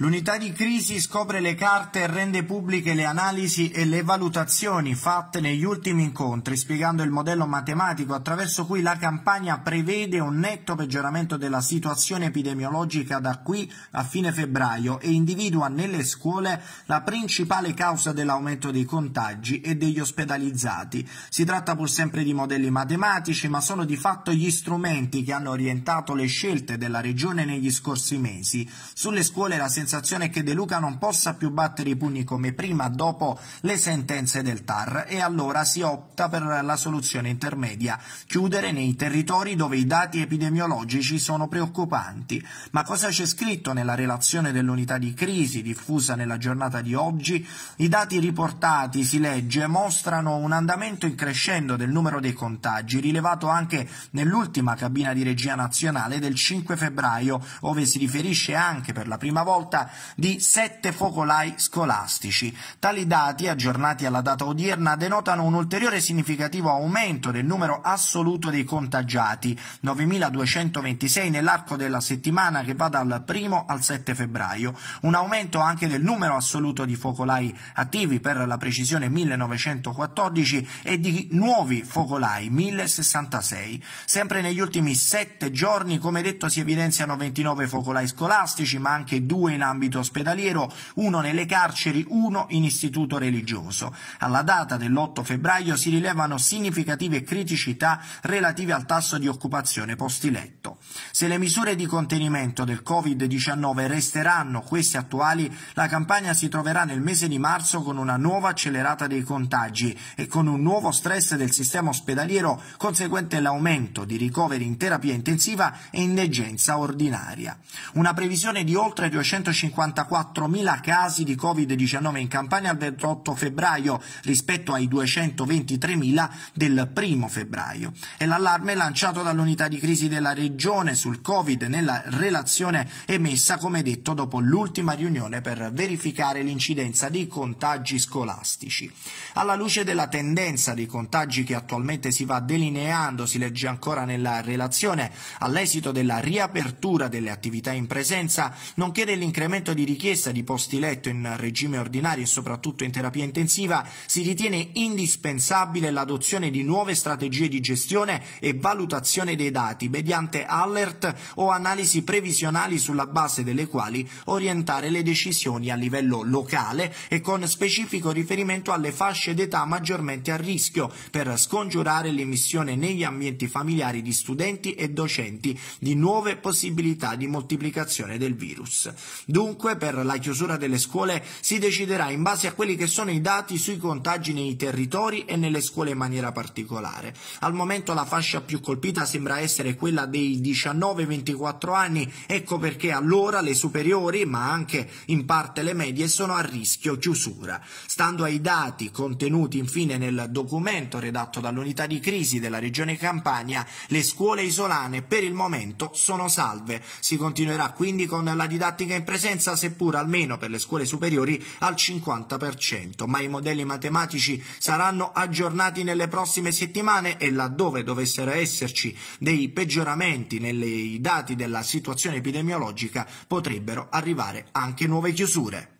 L'unità di crisi scopre le carte e rende pubbliche le analisi e le valutazioni fatte negli ultimi incontri, spiegando il modello matematico attraverso cui la campagna prevede un netto peggioramento della situazione epidemiologica da qui a fine febbraio e individua nelle scuole la principale causa dell'aumento dei contagi e degli ospedalizzati. Si tratta pur sempre di modelli matematici, ma sono di fatto gli strumenti che hanno orientato le scelte della Regione negli scorsi mesi. Sulle scuole la sensazione che De Luca non possa più battere i pugni come prima dopo le sentenze del TAR e allora si opta per la soluzione intermedia, chiudere nei territori dove i dati epidemiologici sono preoccupanti. Ma cosa c'è scritto nella relazione dell'unità di crisi diffusa nella giornata di oggi? I dati riportati, si legge, mostrano un andamento in crescendo del numero dei contagi, rilevato anche nell'ultima cabina di regia nazionale del 5 febbraio, ove si riferisce anche per la prima volta tratta di sette focolai scolastici. Tali dati, aggiornati alla data odierna, denotano un ulteriore significativo aumento del numero assoluto dei contagiati, 9.226 nell'arco della settimana che va dal 1 al 7 febbraio, un aumento anche del numero assoluto di focolai attivi, per la precisione 1914, e di nuovi focolai, 1066. Sempre negli ultimi sette giorni, come detto, si evidenziano 29 focolai scolastici, ma anche due in ambito ospedaliero, uno nelle carceri, uno in istituto religioso. Alla data dell'8 febbraio si rilevano significative criticità relative al tasso di occupazione posti letto. Se le misure di contenimento del Covid-19 resteranno queste attuali, la campagna si troverà nel mese di marzo con una nuova accelerata dei contagi e con un nuovo stress del sistema ospedaliero conseguente all'aumento di ricoveri in terapia intensiva e in degenza ordinaria. Una previsione di oltre 250 154.000 casi di Covid-19 in Campania il 28 febbraio rispetto ai 223.000 del primo febbraio. E l'allarme lanciato dall'unità di crisi della regione sul Covid nella relazione emessa, come detto, dopo l'ultima riunione per verificare l'incidenza dei contagi scolastici. Alla luce della tendenza dei contagi che attualmente si va delineando, si legge ancora nella relazione, all'esito della riapertura delle attività in presenza, nonché dell'incarico incremento di richiesta di posti letto in regime ordinario e soprattutto in terapia intensiva, si ritiene indispensabile l'adozione di nuove strategie di gestione e valutazione dei dati mediante alert o analisi previsionali sulla base delle quali orientare le decisioni a livello locale e con specifico riferimento alle fasce d'età maggiormente a rischio per scongiurare l'emissione negli ambienti familiari di studenti e docenti di nuove possibilità di moltiplicazione del virus. Dunque, per la chiusura delle scuole si deciderà in base a quelli che sono i dati sui contagi nei territori e nelle scuole in maniera particolare. Al momento la fascia più colpita sembra essere quella dei 19-24 anni, ecco perché allora le superiori, ma anche in parte le medie, sono a rischio chiusura. Stando ai dati contenuti infine nel documento redatto dall'unità di crisi della regione Campania, le scuole isolane per il momento sono salve. Si continuerà quindi con la didattica in presenza presenza, seppur almeno per le scuole superiori, al 50%, ma i modelli matematici saranno aggiornati nelle prossime settimane e laddove dovessero esserci dei peggioramenti nei dati della situazione epidemiologica potrebbero arrivare anche nuove chiusure.